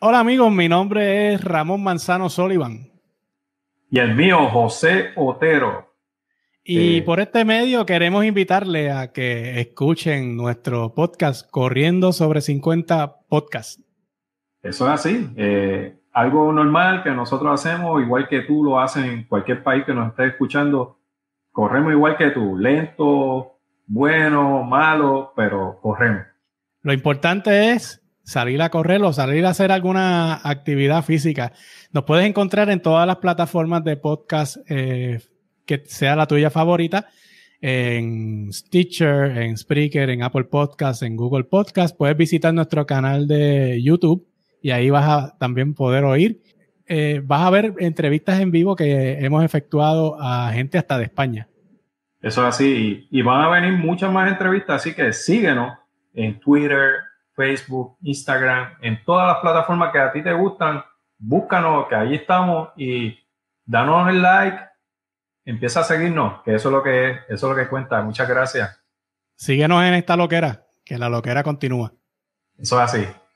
Hola amigos, mi nombre es Ramón Manzano Sullivan. Y el mío, José Otero. Y eh, por este medio queremos invitarle a que escuchen nuestro podcast Corriendo sobre 50 podcasts. Eso es así. Eh, algo normal que nosotros hacemos, igual que tú lo haces en cualquier país que nos esté escuchando. Corremos igual que tú, lento, bueno, malo, pero corremos. Lo importante es salir a correr o salir a hacer alguna actividad física. Nos puedes encontrar en todas las plataformas de podcast eh, que sea la tuya favorita, en Stitcher, en Spreaker, en Apple Podcasts, en Google Podcasts. Puedes visitar nuestro canal de YouTube y ahí vas a también poder oír. Eh, vas a ver entrevistas en vivo que hemos efectuado a gente hasta de España. Eso es así, y, y van a venir muchas más entrevistas, así que síguenos en Twitter, Facebook, Instagram, en todas las plataformas que a ti te gustan, búscanos, que ahí estamos y danos el like, empieza a seguirnos, que eso es lo que, eso es lo que cuenta. Muchas gracias. Síguenos en esta loquera, que la loquera continúa. Eso es así.